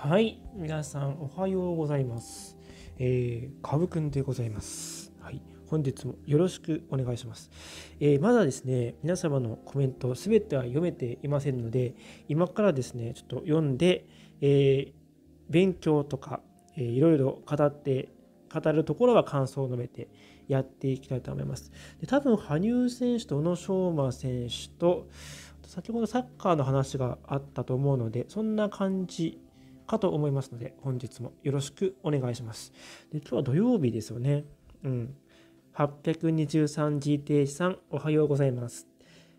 はい皆さんおはようございます、えー、かぶくんでございますはい本日もよろしくお願いします、えー、まだですね皆様のコメントすべては読めていませんので今からですねちょっと読んで、えー、勉強とか、えー、いろいろ語って語るところは感想を述べてやっていきたいと思います。で多分羽生選手と宇野昌磨選手と先ほどサッカーの話があったと思うのでそんな感じかと思いますので、本日もよろしくお願いします。で今日は土曜日ですよね。うん。823GT さん、おはようございます。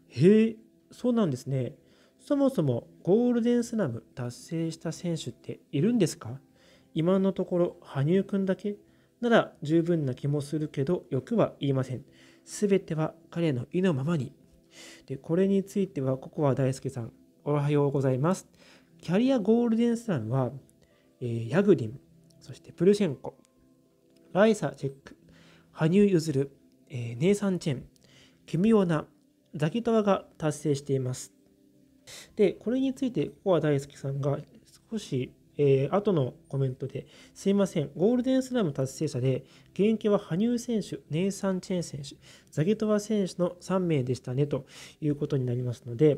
へえ、そうなんですね。そもそもゴールデンスラム達成した選手っているんですか今のところ羽生くんだけなら十分な気もするけど欲は言いません。すべては彼の意のままに。で、これについてはココア大輔さん、おはようございます。キャリアゴールデンスラムは、えー、ヤグリン、そしてプルシェンコ、ライサ・チェック、羽生結弦、えー、ネイサン・チェン、キミオナ、ザキトワが達成しています。で、これについて、ここは大好きさんが少しえー、後のコメントで、すいません、ゴールデンスラム達成者で、現役は羽生選手、ネイサン・チェン選手、ザゲトワ選手の3名でしたねということになりますので、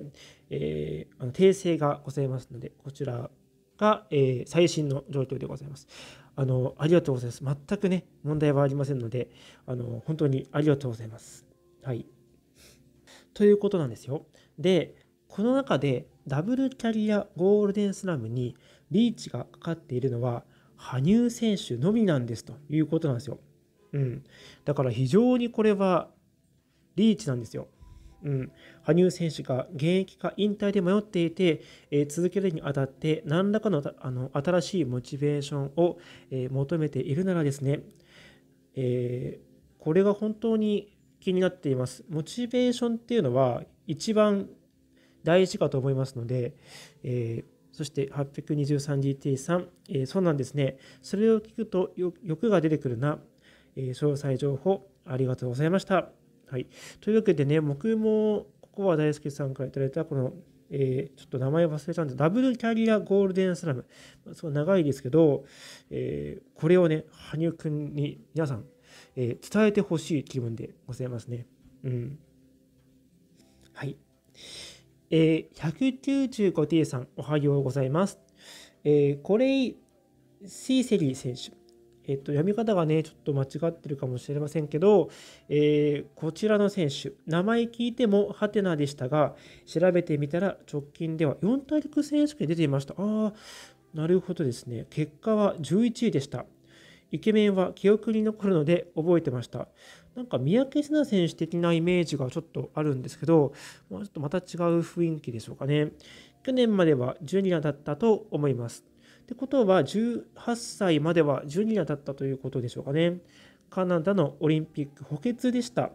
えー、あの訂正がございますので、こちらが、えー、最新の状況でございます。あのありがとうございます。全くね、問題はありませんので、あの本当にありがとうございます。はい。ということなんですよ。で、この中でダブルキャリアゴールデンスラムにリーチがかかっているのは羽生選手のみなんですということなんですよ。うん、だから非常にこれはリーチなんですよ。うん、羽生選手が現役か引退で迷っていて、えー、続けるにあたって何らかのあの新しいモチベーションを、えー、求めているならですね、えー、これが本当に気になっています。モチベーションっていうのは一番大事かと思いますので、えーそして 823GT3、えー、そうなんですね。それを聞くと欲が出てくるな。えー、詳細情報ありがとうございました。はい。というわけでね、僕もここは大輔さんからいただいたこの、えー、ちょっと名前忘れたんで、ダブルキャリアゴールデンスラム。すごい長いですけど、えこれをね、羽生くんに皆さん、え伝えてほしい気分でございますね。うん。えー、195T さん、おはようございます。えー、コレイ・シーセリー選手。えっ、と、読み方がね、ちょっと間違ってるかもしれませんけど、えー、こちらの選手、名前聞いてもハテナでしたが、調べてみたら直近では4大陸選手権出ていました。ああ、なるほどですね。結果は11位でした。イケメンは記憶に残るので覚えてました。なんか三宅瀬名選手的なイメージがちょっとあるんですけど、まあ、ちょっとまた違う雰囲気でしょうかね。去年までは12年だったと思います。ってことは、18歳までは12年だったということでしょうかね。カナダのオリンピック補欠でした。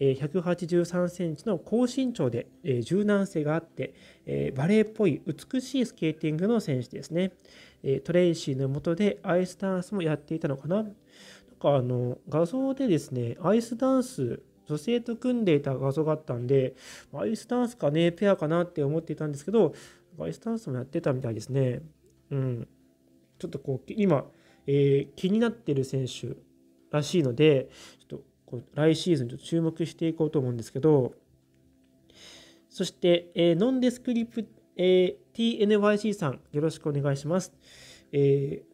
183センチの高身長で柔軟性があって、バレーっぽい美しいスケーティングの選手ですね。トレイシーの下でアイスダンスもやっていたのかな。かあの画像でですね、アイスダンス、女性と組んでいた画像があったんで、アイスダンスかね、ペアかなって思っていたんですけど、アイスダンスもやってたみたいですね。うん。ちょっとこう、今、えー、気になってる選手らしいので、ちょっとこう来シーズンちょっと注目していこうと思うんですけど、そして、えー、ノンデスクリプ、えー、TNYC さん、よろしくお願いします。えー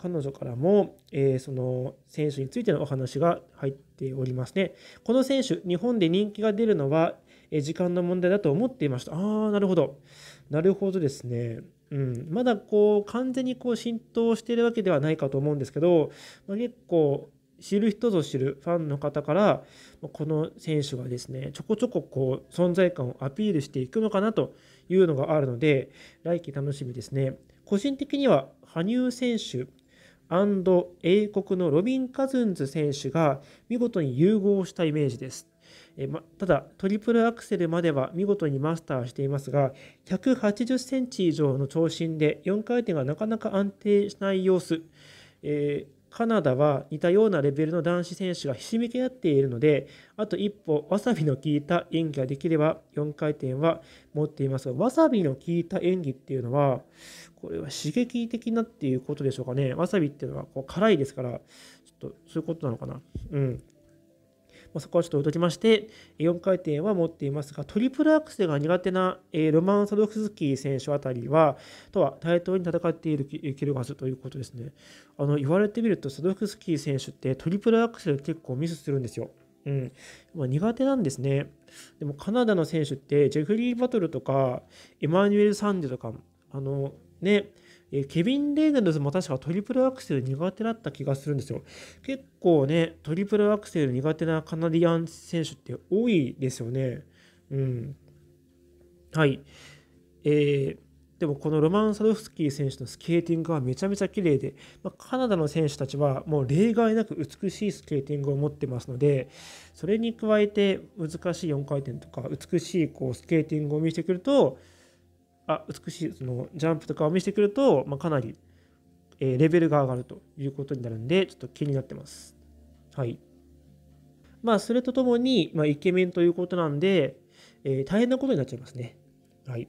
彼女からも、えー、その選手についてのお話が入っておりますね。この選手、日本で人気が出るのは、え時間の問題だと思っていました。ああ、なるほど。なるほどですね。うん、まだこう完全にこう浸透しているわけではないかと思うんですけど、まあ、結構知る人ぞ知るファンの方からこの選手がですねちょこちょここう存在感をアピールしていくのかなというのがあるので来季楽しみですね個人的には羽生選手英国のロビン・カズンズ選手が見事に融合したイメージです。えま、ただ、トリプルアクセルまでは見事にマスターしていますが、180センチ以上の長身で4回転がなかなか安定しない様子、えーカナダは似たようなレベルの男子選手がひしめき合っているので、あと一歩、わさびの効いた演技ができれば4回転は持っていますが、わさびの効いた演技っていうのは、これは刺激的なっていうことでしょうかね。わさびっていうのはこう辛いですから、ちょっとそういうことなのかな。うん。まそこはちょっと置いときまして、4回転は持っていますが、トリプルアクセルが苦手な、えロマン・サドフスキー選手あたりは、とは対等に戦っているケルガスということですね。あの言われてみると、サドフスキー選手ってトリプルアクセル結構ミスするんですよ。うん、まあ、苦手なんですね。でもカナダの選手って、ジェフリー・バトルとか、エマニュエル・サンデとか、あのね、えケビン・レーナルズも確かトリプルアクセル苦手だった気がするんですよ。結構ね、トリプルアクセル苦手なカナディアン選手って多いですよね。うん。はい。えーでもこのロマン・サドフスキー選手のスケーティングはめちゃめちゃ綺麗で、まあ、カナダの選手たちはもう例外なく美しいスケーティングを持ってますのでそれに加えて難しい4回転とか美しいこうスケーティングを見せてくるとあ美しいそのジャンプとかを見せてくると、まあ、かなり、えレベルが上がるということになるんで、ちょっと気になってます。はい。まあ、それとともに、まあ、イケメンということなんで、えー、大変なことになっちゃいますね。はい。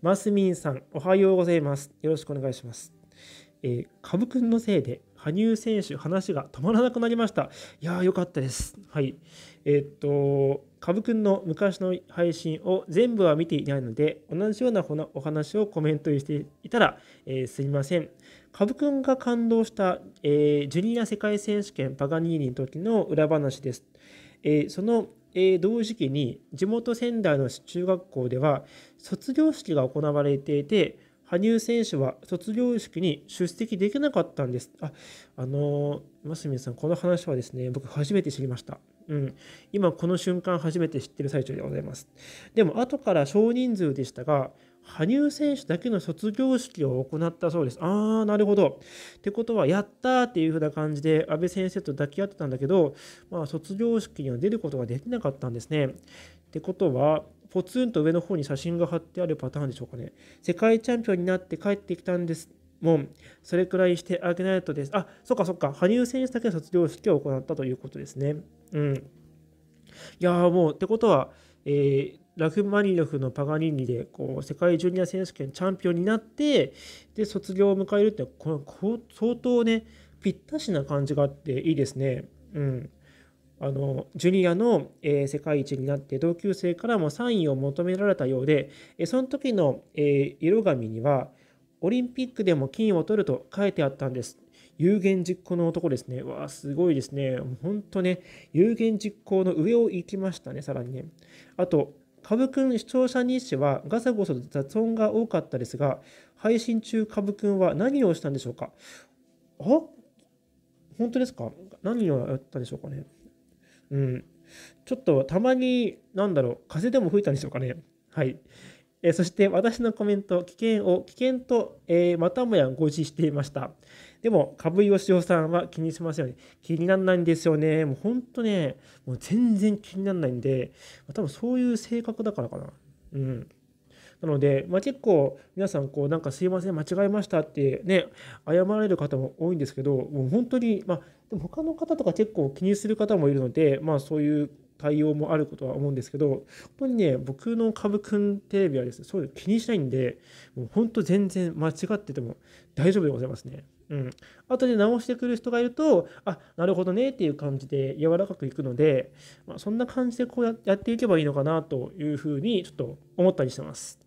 マスミンさん、おはようございます。よろしくお願いします。えー、カブくんのせいで、羽生選手、話が止まらなくなりました。いやー、よかったです。はい。えー、っと、株くんの昔の配信を全部は見ていないので、同じようなお話をコメントしていたら、えー、すみません。株くんが感動した、えー、ジュニア世界選手権バガニーニの時の裏話です。えー、その、えー、同時期に地元仙台の中学校では卒業式が行われていて、羽生選手は卒業式に出席できなかったんです。あ、あのー、マスミさん、この話はですね、僕初めて知りました。うん、今この瞬間初めて知ってる最中でございます。でも後から少人数でしたが、羽生選手だけの卒業式を行ったそうです。あー、なるほど。ってことは、やったーっていう風な感じで、安倍先生と抱き合ってたんだけど、まあ、卒業式には出ることができなかったんですね。ってことは、ポツンと上の方に写真が貼ってあるパターンでしょうかね。世界チャンピオンになって帰ってきたんですもうそれくらいしてあげないとです。あ、そっかそっか。羽生選手だけ卒業式を行ったということですね。うん。いやーもう、ってことは、えー、ラフマニノフのパガニーニでこう世界ジュニア選手権チャンピオンになってで卒業を迎えるってこの相当ねぴったしな感じがあっていいですね。うん、あのジュニアの、えー、世界一になって同級生からもサインを求められたようで、えー、その時の、えー、色紙には「オリンピックでも金を取ると書いてあったんです。有言実行の男ですね。わあ、すごいですね。本当ね、有言実行の上を行きましたね、さらにね。あと、カブくん視聴者日誌はガサゴソ雑音が多かったですが、配信中カブくんは何をしたんでしょうかあ本当ですか何をやったんでしょうかねうん。ちょっとたまに、なんだろう、風でも吹いたんでしょうかね。はい。えそして私のコメント、危険を危険と、えまたもや誤一していました。でも、株井義雄さんは気にしますよね。気にならないんですよね。もう本当ね、もう全然気にならないんで、多分そういう性格だからかな。うん。なので、まあ、結構皆さん、こう、なんかすいません、間違えましたってね、謝られる方も多いんですけど、もう本当に、まあ、でも他の方とか結構気にする方もいるので、まあそういう対応もあることは思うんですけど、本当にね、僕の株くんテレビはですね、そういう気にしないんで、もう本当全然間違ってても大丈夫でございますね。うん。後で直してくる人がいると、あ、なるほどねっていう感じで柔らかくいくので、まあ、そんな感じでこうやっていけばいいのかなというふうにちょっと思ったりしてます。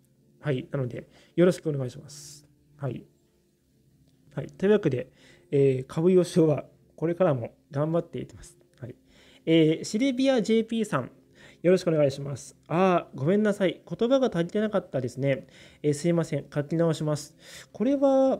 はい。なので、よろしくお願いします。はい。はい。というわけで、えー、株予想はこれからも頑張っていきます。えー、シルビア JP さん、よろしくお願いします。ああ、ごめんなさい。言葉が足りてなかったですね。えー、すいません。書き直します。これは、あ、ちょっ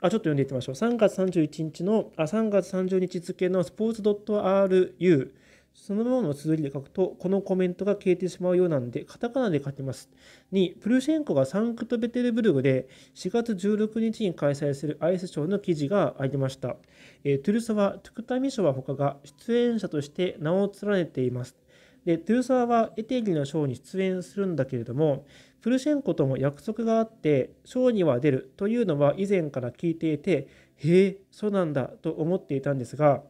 と読んでいきましょう。3月31日の、あ、3月30日付のスポーツ .ru そのままの綴りで書くと、このコメントが消えてしまうようなんで、カタカナで書きます。2、プルシェンコがサンクトペテルブルクで4月16日に開催するアイスショーの記事がありました。えー、トゥルソワ、トゥクタミショワ他が出演者として名を連ねています。で、トゥルソワはエテリのショーに出演するんだけれども、プルシェンコとも約束があって、ショーには出るというのは以前から聞いていて、へえ、そうなんだと思っていたんですが、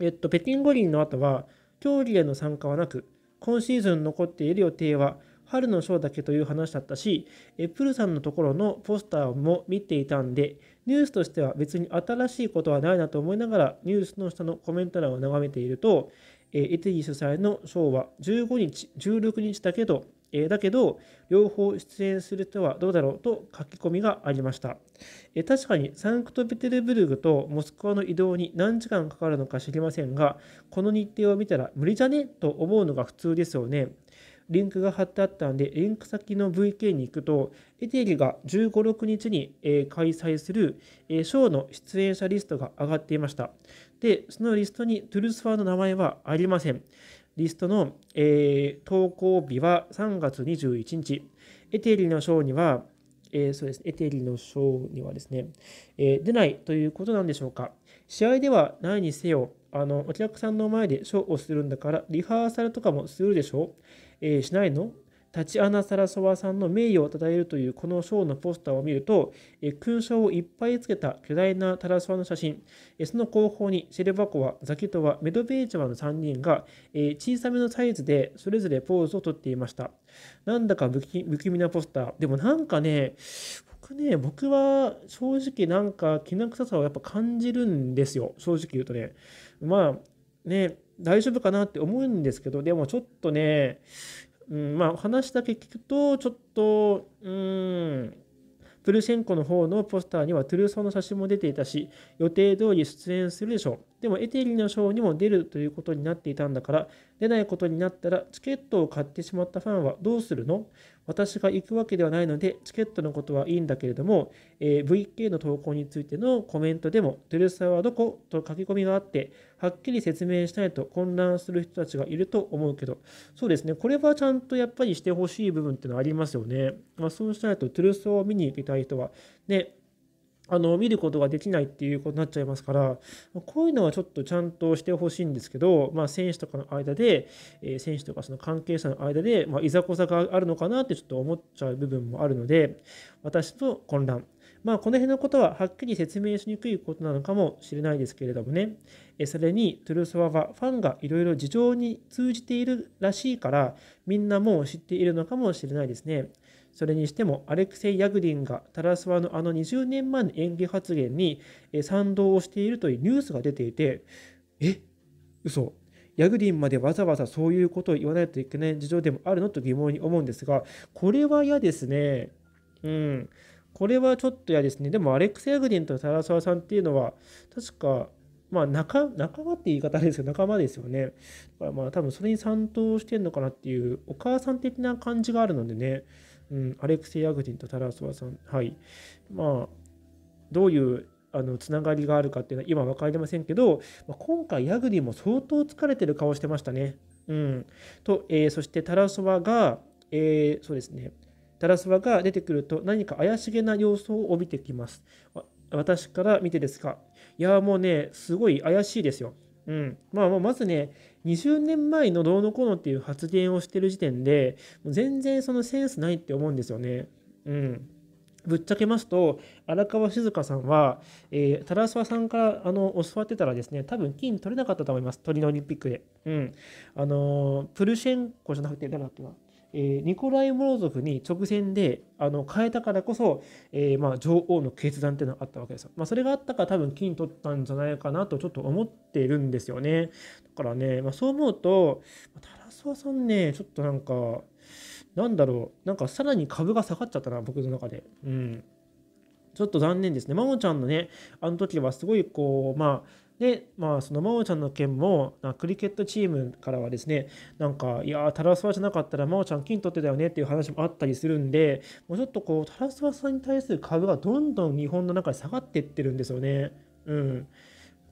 えっと、北京五輪の後は、競技への参加はなく、今シーズン残っている予定は、春の章だけという話だったし、えプルさんのところのポスターも見ていたんで、ニュースとしては別に新しいことはないなと思いながら、ニュースの下のコメント欄を眺めていると、えー、エティ主催のショーは15日、16日だけど、えー、だけど、両方出演するとはどうだろうと書き込みがありました。えー、確かにサンクトペテルブルクとモスクワの移動に何時間かかるのか知りませんが、この日程を見たら無理じゃねと思うのが普通ですよね。リンクが貼ってあったんで、リンク先の VK に行くと、エテリが15、6日に、えー、開催する、えー、ショーの出演者リストが上がっていました。で、そのリストにトゥルスファーの名前はありません。リストの、えー、投稿日は3月21日。エテリの章には、えー、そうです、ね、エテリの章にはですね、えー、出ないということなんでしょうか。試合ではないにせよ、あのお客さんの前で賞をするんだから、リハーサルとかもするでしょ、えー、しないのタチアナ・サラソワさんの名誉を称えるというこの賞のポスターを見ると、勲章をいっぱいつけた巨大なタラソワの写真、その後方にシェルバコワ、ザキトワ、メドベーチワの3人が小さめのサイズでそれぞれポーズをとっていました。なんだか不気味なポスター。でもなんかね、僕ね、僕は正直なんか気な臭さをやっぱ感じるんですよ。正直言うとね。まあ、ね、大丈夫かなって思うんですけど、でもちょっとね、うんまあ、話だけ聞くと、ちょっと、うん、プルシェンコの方のポスターにはトゥルーソーの写真も出ていたし、予定通り出演するでしょう。でもエテリの賞にも出るということになっていたんだから、出ないことになったらチケットを買ってしまったファンはどうするの私が行くわけではないので、チケットのことはいいんだけれども、えー、VK の投稿についてのコメントでも、トゥルサはどこと書き込みがあって、はっきり説明したいと混乱する人たちがいると思うけど、そうですね、これはちゃんとやっぱりしてほしい部分っていうのはありますよね。まあ、そうしないとトゥルサを見に行きたい人は、ね、あの見ることができないっていうことになっちゃいますから、こういうのはちょっとちゃんとしてほしいんですけど、まあ、選手とかの間で、え選手とかその関係者の間で、まあ、いざこざがあるのかなってちょっと思っちゃう部分もあるので、私と混乱。まあ、この辺のことははっきり説明しにくいことなのかもしれないですけれどもね、それにトゥルソワはファンがいろいろ事情に通じているらしいから、みんなもう知っているのかもしれないですね。それにしてもアレクセイ・ヤグディンがタラスワのあの20年前の演技発言に賛同をしているというニュースが出ていてえ嘘ヤグディンまでわざわざそういうことを言わないといけない事情でもあるのと疑問に思うんですがこれは嫌ですねうんこれはちょっと嫌ですねでもアレクセイ・ヤグディンとタラスワさんっていうのは確かまあ仲、仲間って言い方ですけど、仲間ですよね。だからまあ、多分それに賛同してんのかなっていう、お母さん的な感じがあるのでね、うん、アレクセイ・アグティンとタラソワさん、はい。まあ、どういうあのつながりがあるかっていうのは今分かりませんけど、まあ、今回ヤグディも相当疲れてる顔してましたね。うん、と、えー、そしてタラソワが、えー、そうですね、タラソワが出てくると何か怪しげな様相を帯びてきます。私から見てですか。いや、もうね、すごい怪しいですよ。うん。まあ、まずね、20年前のどうのこうのっていう発言をしてる時点で、全然そのセンスないって思うんですよね。うん。ぶっちゃけますと、荒川静香さんは、えー、タラスワさんからあの教わってたらですね、多分金取れなかったと思います、トリノオリンピックで。うん。あのー、プルシェンコじゃなくて、誰だっけな、えニコライ・モロゾフに直線であの変えたからこそ、えま女王の決断っていうのがあったわけですよ。まあ、それがあったから多分金取ったんじゃないかなとちょっと思ってるんですよね。だからね、まあ、そう思うと、タラソワさんね、ちょっとなんか、なんだろう、なんかさらに株が下がっちゃったな、僕の中で。うん。ちょっと残念ですね。マもちゃんのね、あの時はすごいこう、まあ、で、まあ、その真央ちゃんの件も、クリケットチームからはですね、なんか、いやー、タラスワじゃなかったら真央ちゃん金取ってたよねっていう話もあったりするんで、もうちょっとこう、タラスワさんに対する株がどんどん日本の中で下がっていってるんですよね。うん。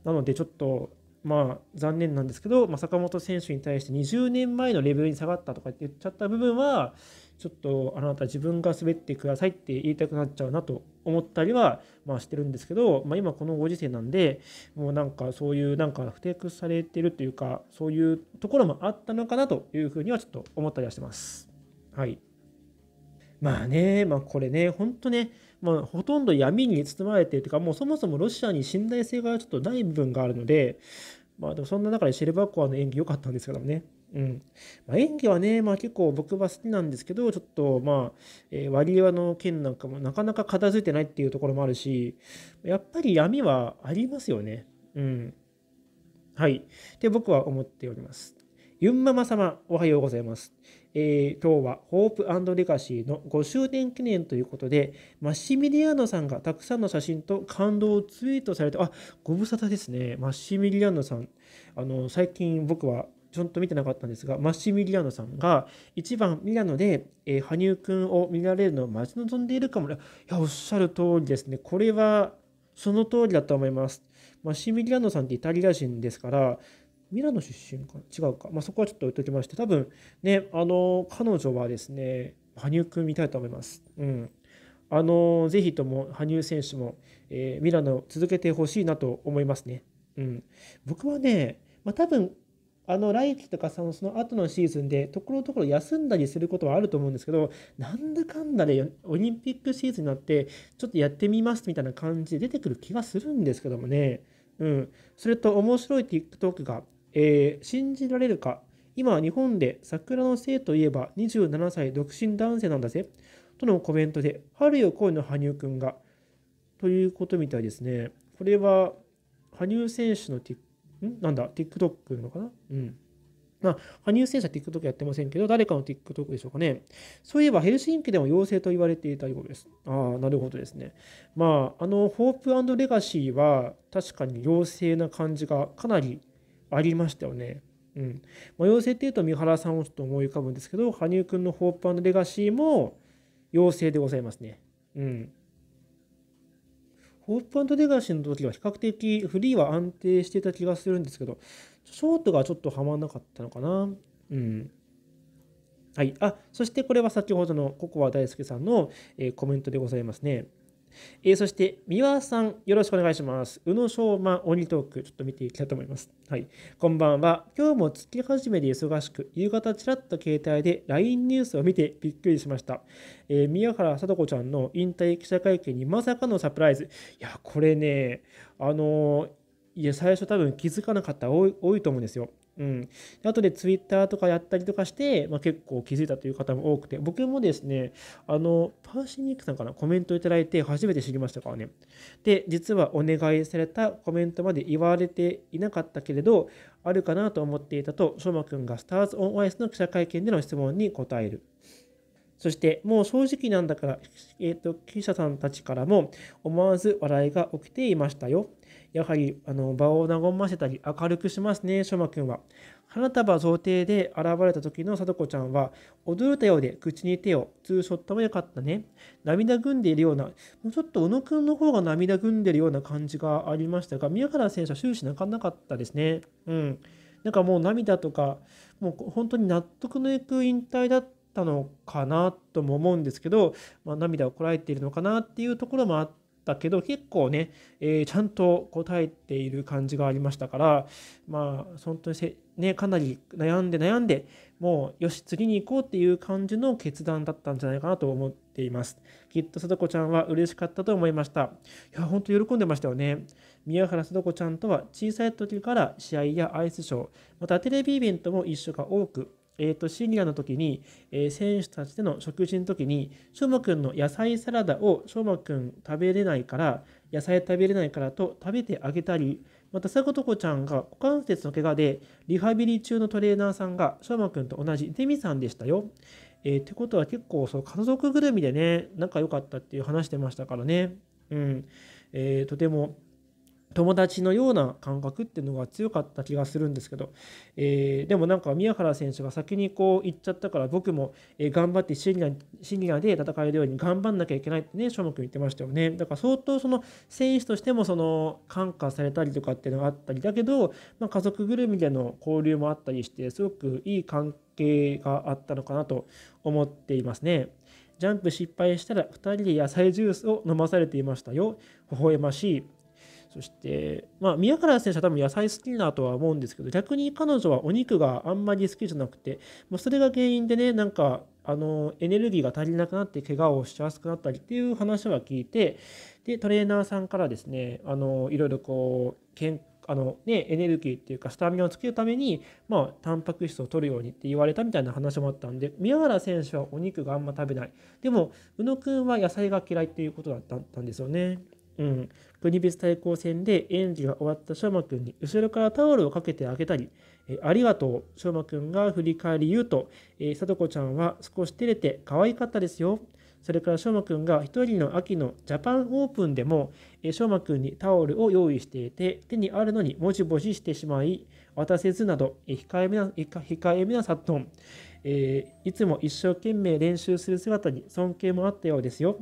なので、ちょっと、まあ、残念なんですけど、まあ、坂本選手に対して20年前のレベルに下がったとかって言っちゃった部分は、ちょっとあなた自分が滑ってくださいって言いたくなっちゃうなと思ったりは、まあ、してるんですけど、まあ、今このご時世なんでもうなんかそういうなんか不適されてるというかそういうところもあったのかなというふうにはちょっと思ったりはしてます。はい、まあね、まあ、これね、本当ね、まあ、ほとんど闇に包まれてるというか、もうそもそもロシアに信頼性がちょっとない部分があるので、まあ、でもそんな中でシェルバコワの演技良かったんですけどもね。うん。まあ、演技はね、まあ結構僕は好きなんですけど、ちょっとまあ、えー、割りの件なんかもなかなか片付いてないっていうところもあるし、やっぱり闇はありますよね。うん。はい。で、僕は思っております。ユンママ様、おはようございます。えー、今日はホープレガシーの5周年記念ということで、マッシミリアーノさんがたくさんの写真と感動をツイートされて、あ、ご無沙汰ですね。マシミリアーノさん。あの、最近僕はちょっと見てなかったんですが、マッシミリアノさんが、1番ミラノで、えー、羽生くんを見られるのを待ち望んでいるかも、ね。いや、おっしゃる通りですね。これは、その通りだと思います。マッシミリアノさんってイタリア人ですから、ミラノ出身か違うか。まあ、そこはちょっと置いときまして、多分、ね、あの、彼女はですね、羽生くん見たいと思います。うん。あの、ぜひとも羽生選手も、えー、ミラノ続けてほしいなと思いますね。うん。僕はね、まあ、多分あの来季とかそのその後のシーズンでところどころ休んだりすることはあると思うんですけどなんだかんだでオリンピックシーズンになってちょっとやってみますみたいな感じで出てくる気がするんですけどもね、うん、それと面白い TikTok が、えー、信じられるか今日本で桜の生といえば27歳独身男性なんだぜとのコメントで春よ恋の羽生くんがということみたいですねこれは羽生選手の TikTok んなんだ ?TikTok のかなうん。まあ、羽生選手は TikTok やってませんけど、誰かの TikTok でしょうかね。そういえば、ヘルシンキでも陽性と言われていたようです。ああ、なるほどですね。まあ、あの、ホープレガシーは、確かに陽性な感じがかなりありましたよね。うん。まあ、陽性っていうと、三原さんをちょっと思い浮かぶんですけど、羽生君のホープレガシーも陽性でございますね。うん。オープンとレガシーの時は比較的フリーは安定していた気がするんですけど、ショートがちょっとはまんなかったのかな。うん。はい。あ、そしてこれは先ほどのココア大輔さんの、えー、コメントでございますね。えー、そして、三輪さん、よろしくお願いします。宇野昌磨鬼トーク、ちょっと見ていきたいと思います。はい。こんばんは。今日も月始めで忙しく、夕方ちらっと携帯で LINE ニュースを見てびっくりしました。えー、宮原聡子ちゃんの引退記者会見にまさかのサプライズ。いや、これね、あのー、いや、最初多分気づかなかった多い多いと思うんですよ。うん、あとでツイッターとかやったりとかして、まあ、結構気づいたという方も多くて、僕もですね、あの、パーシニックさんからコメントいただいて初めて知りましたからね。で、実はお願いされたコメントまで言われていなかったけれど、あるかなと思っていたと、翔馬うくんがスターズオンアイスの記者会見での質問に答える。そして、もう正直なんだから、えっ、ー、と、記者さんたちからも思わず笑いが起きていましたよ。やはりあの場を和ませたり明るくしますね、しょまくんは。花束贈呈で現れた時の貞子ちゃんは、驚いたようで口に手を、ツーショットもよかったね。涙ぐんでいるような、もうちょっと小野くんの方が涙ぐんでいるような感じがありましたが、宮原選手は終始泣かなかったですね。うん。なんかもう涙とか、もう本当に納得のいく引退だったのかなとも思うんですけど、まあ、涙をこらえているのかなっていうところもあって、ったけど結構ね、えー、ちゃんと答えている感じがありましたからまあ本当にせ、ね、かなり悩んで悩んでもうよし次に行こうっていう感じの決断だったんじゃないかなと思っていますきっと貞子ちゃんは嬉しかったと思いましたいや本当喜んでましたよね宮原貞子ちゃんとは小さい時から試合やアイスショーまたテレビイベントも一緒が多くえー、と、シニアの時に、えー、選手たちでの食事の時に、しょうまくんの野菜サラダをしょうまくん食べれないから、野菜食べれないからと食べてあげたり、また、さことこちゃんが股関節の怪我で、リハビリ中のトレーナーさんが、しょうまくんと同じデミさんでしたよ。えー、ってことは結構、その家族ぐるみでね、仲良かったっていう話してましたからね。うん。えー、とても友達のような感覚っていうのが強かった気がするんですけど、えー、でもなんか宮原選手が先にこう行っちゃったから僕も頑張ってシニアシニアで戦えるように頑張んなきゃいけないってね、諸君言ってましたよね。だから相当その選手としてもその感化されたりとかっていうのがあったりだけど、まあ、家族ぐるみでの交流もあったりしてすごくいい関係があったのかなと思っていますね。ジャンプ失敗したら2人で野菜ジュースを飲まされていましたよ。微笑ましい。そして、まあ、宮原選手は多分野菜好きだとは思うんですけど、逆に彼女はお肉があんまり好きじゃなくて、まあ、それが原因でね、なんか、あの、エネルギーが足りなくなって怪我をしやすくなったりっていう話は聞いて、で、トレーナーさんからですね、あの、いろいろこう、んあのね、エネルギーっていうかスタミナをつけるために、まあ、タンパク質を取るようにって言われたみたいな話もあったんで宮原選手はお肉があんま食べないでも宇野くんは野菜が嫌いっていうことだったんですよね。うん、国別対抗戦で園児が終わった翔馬くんに後ろからタオルをかけてあげたり、えー、ありがとう、翔馬くんが振り返り言うと、えー、子ちゃんは少し照れて可愛かったですよ。それから翔馬くんが一人の秋のジャパンオープンでも、えー、翔馬くんにタオルを用意していて、手にあるのにもじもじしてしまい、渡せずなど、えー、控えめな、控えめな殺到、えー、いつも一生懸命練習する姿に尊敬もあったようですよ。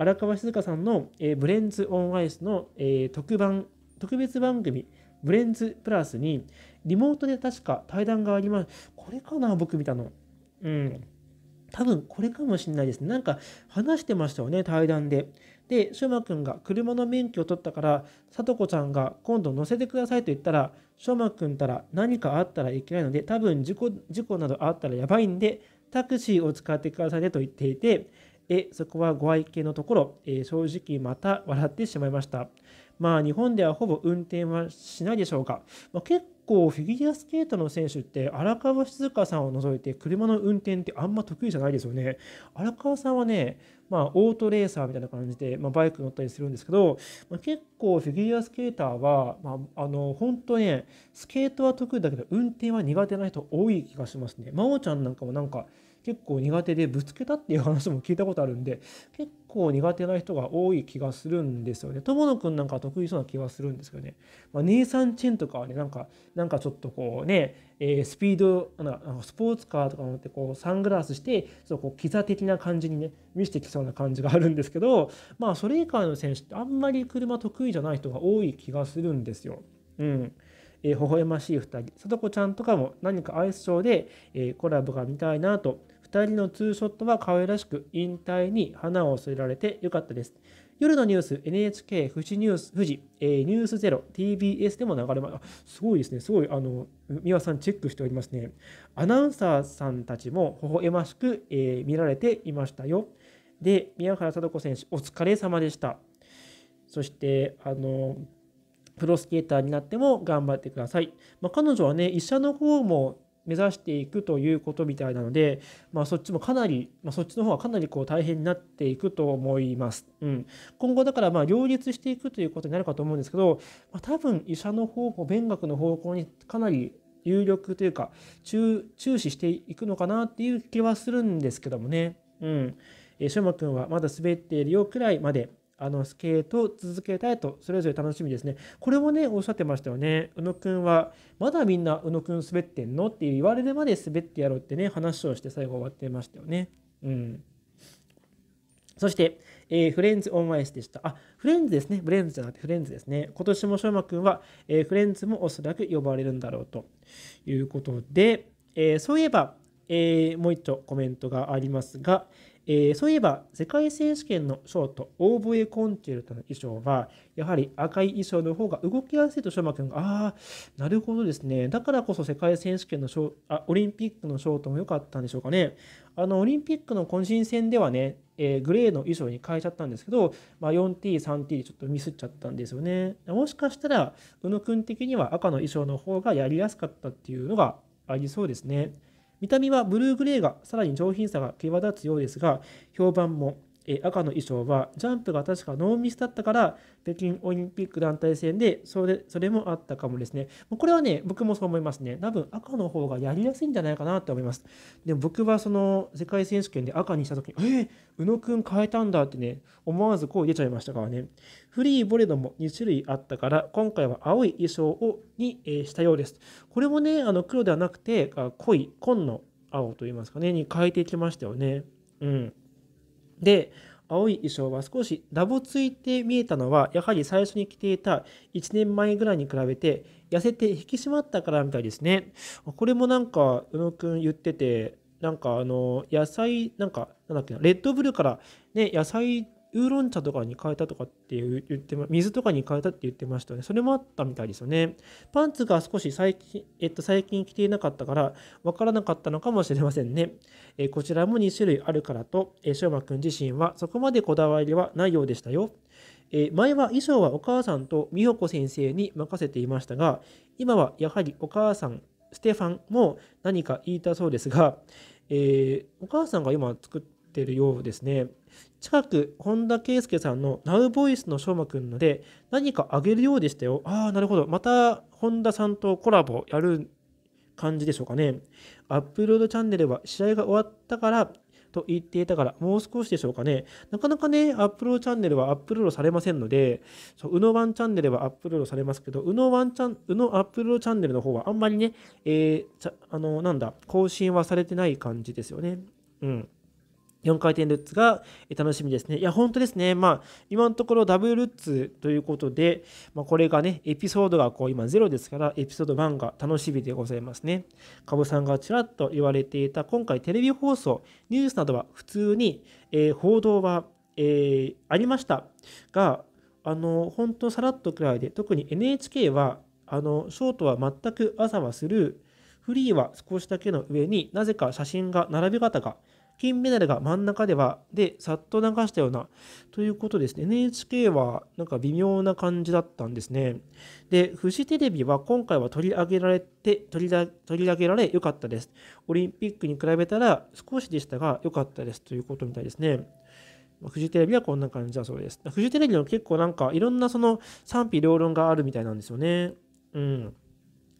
荒川静香さんの、えー、ブレンズ・オン・アイスの、えー、特番、特別番組、ブレンズプラスに、リモートで確か対談があります。これかな、僕見たの。うん。多分これかもしれないですね。なんか話してましたよね、対談で。で、しょまくんが車の免許を取ったから、さとこちゃんが今度乗せてくださいと言ったら、しょ君まくんたら何かあったらいけないので、多分事故事故などあったらやばいんで、タクシーを使ってくださいねと言っていて、えそこはご愛敬のところ、え正直また笑ってしまいました。まあ日本ではほぼ運転はしないでしょうが、まあ、結構フィギュアスケートの選手って荒川静香さんを除いて車の運転ってあんま得意じゃないですよね。荒川さんはね、まあ、オートレーサーみたいな感じで、まあ、バイク乗ったりするんですけど、まあ、結構フィギュアスケーターは、まあ、あの本当ねスケートは得意だけど運転は苦手な人多い気がしますね。真央ちゃんなんかもなんか結構苦手でぶつけたっていう話も聞いたことあるんで結構苦手な人が多い気がするんですよね。友野くんなんか得意そうな気がするんですけどね。まあ、ネイサン・チェンとかはねなんかなんかちょっとこうね、えー、スピードなスポーツカーとか乗ってこうサングラスしてそうこうキザ的な感じにね見せてきそうな感じがあるんですけどまあそれ以下の選手ってあんまり車得意じゃない人が多い気がするんですよ。うんえー、微笑ましい2人、と子ちゃんとかも何かアイスショーで、えー、コラボが見たいなと、2人のツーショットは可愛らしく、引退に花を添えられてよかったです。夜のニュース、NHK、富士ニュース、富士、えー、ニュースゼロ、TBS でも流れます。すごいですね、すごい、あの、三輪さんチェックしておりますね。アナウンサーさんたちも微笑ましく、えー、見られていましたよ。で、宮原貞子選手、お疲れ様でした。そして、あの、プロスケーターになっても頑張ってください。まあ、彼女はね、医者の方も目指していくということみたいなので、まあ、そっちもかなり、まあ、そっちの方はかなりこう大変になっていくと思います。うん、今後だからまあ両立していくということになるかと思うんですけど、まあ、多分医者の方も勉学の方向にかなり有力というか注注視していくのかなっていう気はするんですけどもね。うん。えー、しょうまくんはまだ滑っているよくらいまであのスケートを続けたいとそれぞれ楽しみですねこれもねおっしゃってましたよね宇野くんはまだみんな宇野くん滑ってんのって言われるまで滑ってやろうってね話をして最後終わってましたよねうんそして、えー、フレンズ・オン・アイスでした。あ、フレンズですね。ブレンズじゃなくてフレンズですね。今年もしょうまくんは、えー、フレンズもおそらく呼ばれるんだろうということで、えー、そういえば、えもう一丁コメントがありますが、えー、そういえば、世界選手権のショート、ー v エコンチェルトの衣装は、やはり赤い衣装の方が動きやすいと、しょまくんが、ああ、なるほどですね。だからこそ世界選手権のショあ、オリンピックのショートも良かったんでしょうかね。あの、オリンピックの個人戦ではね、えー、グレーの衣装に変えちゃったんですけど、まあ、4T、3T でちょっとミスっちゃったんですよね。もしかしたら、宇野くん的には赤の衣装の方がやりやすかったっていうのがありそうですね。見た目はブルーグレーがさらに上品さが際立つようですが、評判もえ赤の衣装はジャンプが確かノーミスだったから北京オリンピック団体戦でそれそれもあったかもですねこれはね僕もそう思いますね多分赤の方がやりやすいんじゃないかなと思いますでも僕はその世界選手権で赤にした時にえー、宇野くん変えたんだってね思わず声出ちゃいましたからねフリーボレドも2種類あったから今回は青い衣装をに、えしたようですこれもねあの黒ではなくて濃い紺の青といいますかねに変えていきましたよねうんで青い衣装は少しダボついて見えたのはやはり最初に着ていた1年前ぐらいに比べて痩せて引き締まったからみたいですね。これもなんか宇野くん言っててなんかあの野菜なんかなんだっけなレッドブルからね野菜ウーロン茶とかに変えたとかって言って、水とかに変えたって言ってましたね。それもあったみたいですよね。パンツが少し最近、えっと、最近着ていなかったから、わからなかったのかもしれませんね。えこちらも2種類あるからと、えしょうまくん自身はそこまでこだわりはないようでしたよ。え前は衣装はお母さんと美穂子先生に任せていましたが、今はやはりお母さん、ステファンも何か言いたそうですが、えー、お母さんが今作ってってるようですね。近く、本田圭佑さんの Now Voice のしょうまくんので、何かあげるようでしたよ。ああ、なるほど。また、本田さんとコラボやる感じでしょうかね。アップロードチャンネルは試合が終わったから、と言っていたから、もう少しでしょうかね。なかなかね、アップロードチャンネルはアップロードされませんので、そう、うのワンチャンネルはアップロードされますけど、うのワンチャン、うのアップロードチャンネルの方はあんまりね、えー、あの、なんだ、更新はされてない感じですよね。うん。4回転ルッツが楽しみですね。いや、本当ですね。まあ、今のところダブルルッツということで、まあ、これがね、エピソードがこう今ですから、エピソード1が楽しみでございますね。カブさんがちらっと言われていた、今回テレビ放送、ニュースなどは普通に、えー、報道は、えー、ありましたが、あの、本当さらっとくらいで、特に NHK は、あの、ショートは全く朝はスルー、フリーは少しだけの上になぜか写真が並び方が金メダルが真ん中では、で、さっと流したような、ということですね。NHK はなんか微妙な感じだったんですね。で、フジテレビは今回は取り上げられて、取り取り上げられ良かったです。オリンピックに比べたら少しでしたが良かったですということみたいですね。フジテレビはこんな感じだそうです。フジテレビの結構なんかいろんなその賛否両論があるみたいなんですよね。うん。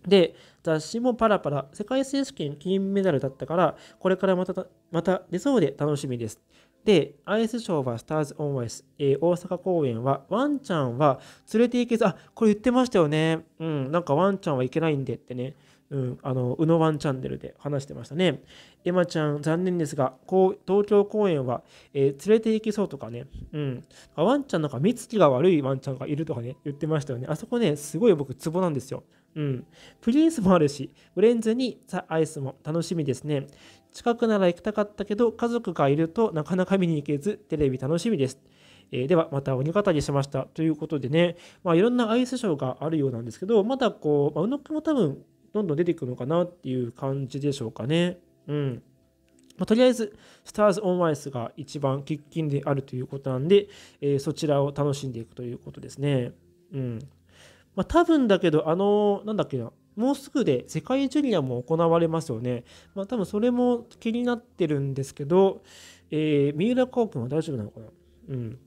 で、雑誌もパラパラ、世界選手権金メダルだったから、これからまた、また出そうで楽しみです。で、アイスショーはスターズ・オン・アイス、えー、大阪公演は、ワンちゃんは連れて行けず、あ、これ言ってましたよね。うん、なんかワンちゃんはいけないんでってね。うん、あの、うのワンチャンネルで話してましたね。エマちゃん、残念ですが、こう東京公演は、えー、連れて行きそうとかね、うん、ワンちゃんなんか目つきが悪いワンちゃんがいるとかね、言ってましたよね。あそこね、すごい僕、ツボなんですよ。うん。プリンスもあるし、ブレンズにザ・アイスも楽しみですね。近くなら行きたかったけど、家族がいるとなかなか見に行けず、テレビ楽しみです。えー、では、また鬼語りしました。ということでね、まあ、いろんなアイスショーがあるようなんですけど、まだこう、まあ、宇野くも多分、どんどん出てくるのかなっていう感じでしょうかね。うん。まあ、とりあえず、スターズ・オン・アイスが一番喫緊であるということなんで、えー、そちらを楽しんでいくということですね。うん。まあ、多分だけど、あの、なんだっけな、もうすぐで世界ジュニアも行われますよね。まあ、多分それも気になってるんですけど、えー、三浦航君は大丈夫なのかなうん。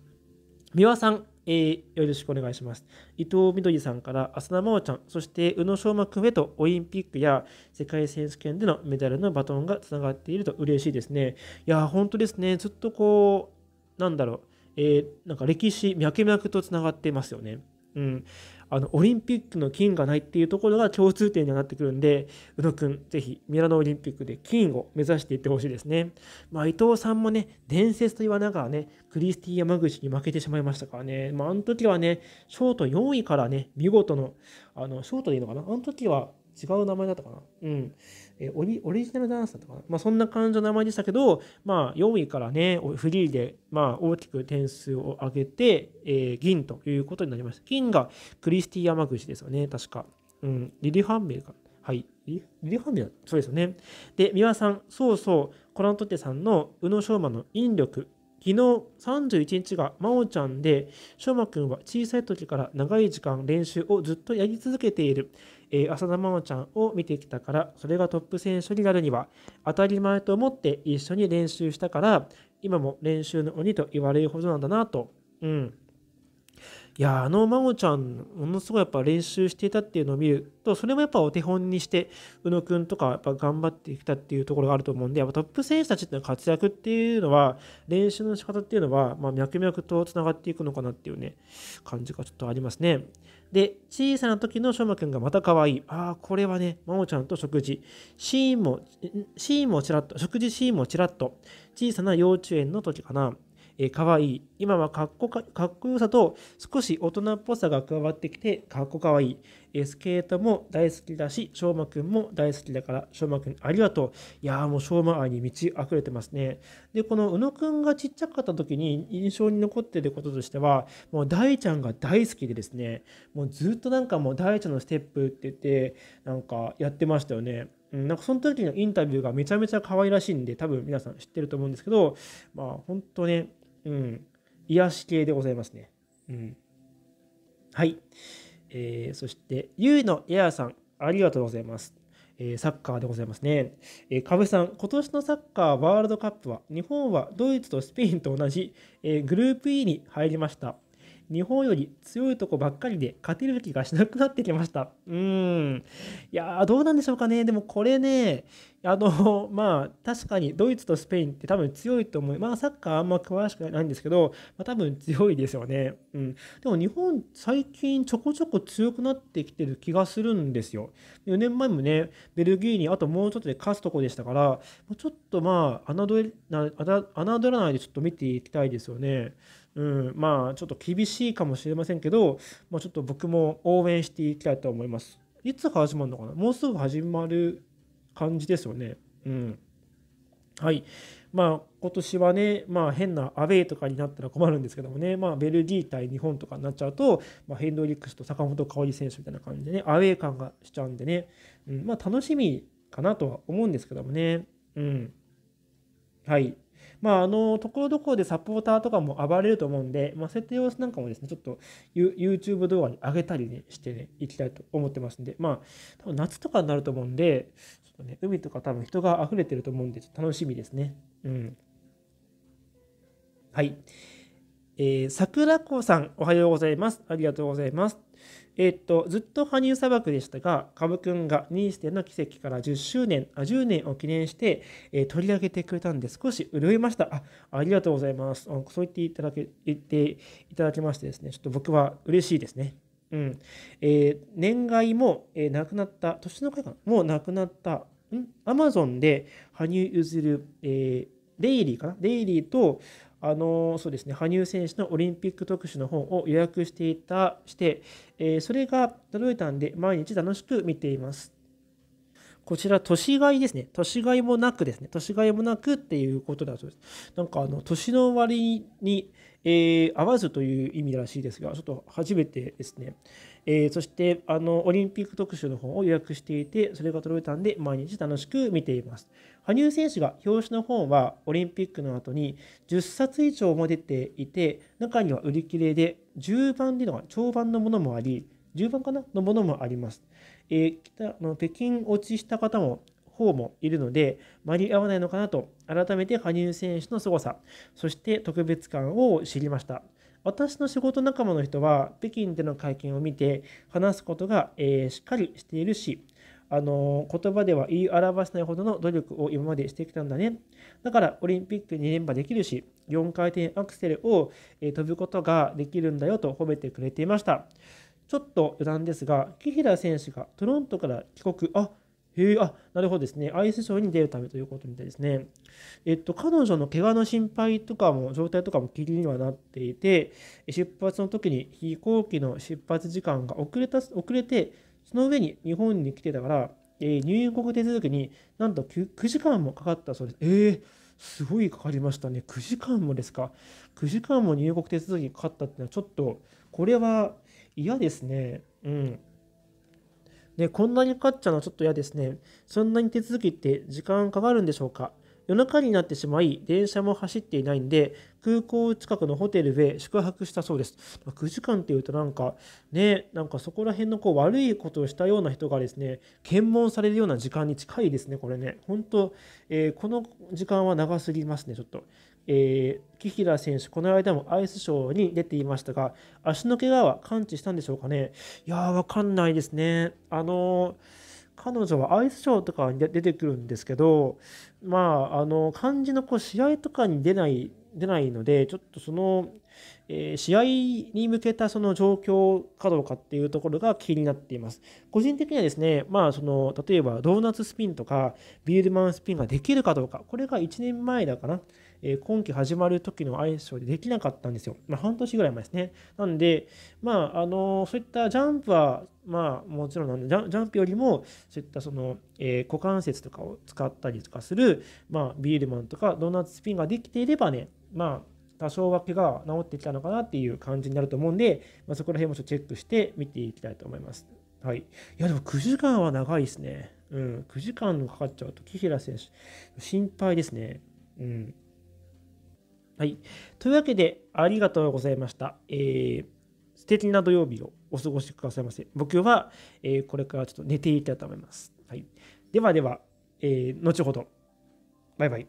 三輪さん、えー、よろしくお願いします。伊藤みどりさんから浅田真央ちゃん、そして宇野昌磨君へとオリンピックや世界選手権でのメダルのバトンがつながっていると嬉しいですね。いや、本当ですね。ずっとこう、なんだろう、えー、なんか歴史、脈々とつながってますよね。うん。あのオリンピックの金がないっていうところが共通点にはなってくるんで宇野くんぜひミラノオリンピックで金を目指していってほしいですね、まあ、伊藤さんもね伝説と言わながらねクリスティ山口に負けてしまいましたからね、まあ、あの時はねショート4位からね見事のあのショートでいいのかなあの時は違う名前だったかなうんえオリオリジナルダンスだとかまあ、そんな感じの名前でしたけど、まあ、4位からねフリーで、まあ、大きく点数を上げて、えー、銀ということになりました銀がクリスティ山口ですよね確か、うん、リリハンメルかはいリリハンメルそうですよねで三輪さんそうそうコラントテさんの宇野昌磨の引力昨日31日が真央ちゃんで、昌磨くんは小さい時から長い時間練習をずっとやり続けている。え浅田真央ちゃんを見てきたから、それがトップ選手になるには、当たり前と思って一緒に練習したから、今も練習の鬼と言われるほどなんだなと。うん。いやあの真央ちゃん、ものすごいやっぱ練習していたっていうのを見ると、それもやっぱお手本にして、宇野くんとかやっぱ頑張ってきたっていうところがあると思うんで、やっぱトップ選手たちの活躍っていうのは、練習の仕方っていうのは、まあ、脈々とつながっていくのかなっていうね、感じがちょっとありますね。で、小さな時のしょうまくんがまた可愛い。ああ、これはね、まおちゃんと食事。シーンも、シーンもちらっと、食事シーンもちらっと。小さな幼稚園の時かな。えー、かい今はかっこかかっこよさと少し大人っぽさが加わってきてかっこかわいい。えー、スケートも大好きだし、しょうまくんも大好きだから、しょうまくんありがとう。いやーもうしょうま愛に満ち溢れてますね。で、この宇野くんがちっちゃかった時に印象に残ってることとしては、もう大ちゃんが大好きでですね、もうずっとなんかもう大ちゃんのステップって言って、なんかやってましたよね。なんかその時のインタビューがめちゃめちゃ可愛らしいんで、多分皆さん知ってると思うんですけど、まあ本当ね、うん、癒し系でございますね。うん。はい。えー、そして、ゆいのエアさん、ありがとうございます。えー、サッカーでございますね。えー、ぶさん、今年のサッカーワールドカップは、日本はドイツとスペインと同じ、えー、グループ E に入りました。日本より強いとこばっかりで勝てる気がしなくなってきました。うん。いやー、どうなんでしょうかね。でもこれね、あの、まあ、確かにドイツとスペインって多分強いと思う。まあ、サッカーあんま詳しくないんですけど、まあ、多分強いですよね。うん。でも日本、最近ちょこちょこ強くなってきてる気がするんですよ。4年前もね、ベルギーにあともうちょっとで勝つとこでしたから、ちょっとまあ、侮らないでちょっと見ていきたいですよね。うん、まあちょっと厳しいかもしれませんけど、まあ、ちょっと僕も応援していきたいと思います。いつ始まるのかなもうすぐ始まる感じですよね。うん。はい。まあ今年はね、まあ変なアウェイとかになったら困るんですけどもね、まあベルギー対日本とかになっちゃうと、まあ、ヘンドリックスと坂本花織選手みたいな感じでね、アウェイ感がしちゃうんでね、うん、まあ楽しみかなとは思うんですけどもね。うん。はい。まあ、あの、ところどころでサポーターとかも暴れると思うんで、まあ、そう様子なんかもですね、ちょっと YouTube 動画に上げたりね、してね、いきたいと思ってますんで、まあ、多分夏とかになると思うんで、ちょっとね、海とか多分人が溢れてると思うんで、楽しみですね。うん。はい。えー、桜子さん、おはようございます。ありがとうございます。えっと、ずっと羽生砂漠でしたが、カブ君がニースでの奇跡から10周年、あ、10年を記念して、えー、取り上げてくれたんで、少し潤いました。あ、ありがとうございます。そう言っていただけ、言っていただきましてですね、ちょっと僕は嬉しいですね。うん。えー、年外も、えー、亡くなった、年の会かなもう亡くなった、んアマゾンで、羽生結弦、えー、デイリーかなデイリーと、あのそうですね、羽生選手のオリンピック特集の本を予約していたして、えそれが届いたんで、毎日楽しく見ています。こちら、年買いですね。年買いもなくですね。年買いもなくっていうことだそうです。なんか、あの、年の割に、えー、合わずという意味らしいですが、ちょっと初めてですね。えー、そしてあのオリンピック特集の本を予約していて、それが届いたんで、毎日楽しく見ています。羽生選手が表紙の本はオリンピックの後に10冊以上も出ていて、中には売り切れで、10番でのは長版のものもあり、10番かなのものもあります。えー、の北京落ちした方も方もいるので間に合わないのかなと改めて羽生選手の凄さそして特別感を知りました私の仕事仲間の人は北京での会見を見て話すことが、えー、しっかりしているしあの言葉では言い表せないほどの努力を今までしてきたんだね。だからオリンピック2連覇できるし、4回転アクセルを、え飛ぶことができるんだよと褒めてくれていました。ちょっと余談ですが、紀平選手がトロントから帰国、あへえ、あ、なるほどですね。アイスショーに出るためということみたいですね。えっと、彼女の怪我の心配とかも、状態とかも気にはなっていて、出発の時に飛行機の出発時間が遅れた、遅れて、その上に日本に来てたから、えー、入国手続きになんと 9, 9時間もかかったそうです。えー、すごいかかりましたね。9時間もですか。9時間も入国手続きにかかったっていうのは、ちょっと、これは嫌ですね。うん。で、こんなにかかっちゃうのはちょっと嫌ですね。そんなに手続きって時間かかるんでしょうか夜中になってしまい、電車も走っていないんで、空港近くのホテルで宿泊したそうです。9時間っていうとなんか、ね、なんかそこら辺のこう悪いことをしたような人がですね、検問されるような時間に近いですね、これね。本当、えー、この時間は長すぎますね、ちょっと。えー、紀平選手、この間もアイスショーに出ていましたが、足の怪我は完治したんでしょうかね。いやー、わかんないですね。あの彼女はアイスショーとかに出てくるんですけど、まあ、あの、漢字のこう試合とかに出ない、出ないので、ちょっとその、えー、試合に向けたその状況かどうかっていうところが気になっています。個人的にはですね、まあ、その、例えばドーナツスピンとか、ビールマンスピンができるかどうか、これが1年前だかな。え今期始まる時の相性でできなかったんですよ。まあ、半年ぐらい前ですね。なんで、まあ、あのそういったジャンプは、まあ、もちろんなんでジャ、ジャンプよりも、そういったその、えー、股関節とかを使ったりとかする、まあ、ビールマンとかドーナツスピンができていればね、まあ、多少は怪我が治ってきたのかなっていう感じになると思うんで、まあ、そこら辺もちょっとチェックして見ていきたいと思います。はい。いや、でも9時間は長いですね。うん。9時間かかっちゃうと、木平選手、心配ですね。うん。はい。というわけで、ありがとうございました。えー、素敵な土曜日をお過ごしくださいませ。僕は、えー、これからちょっと寝ていきたいと思います。はい。ではでは、えー、後ほど。バイバイ。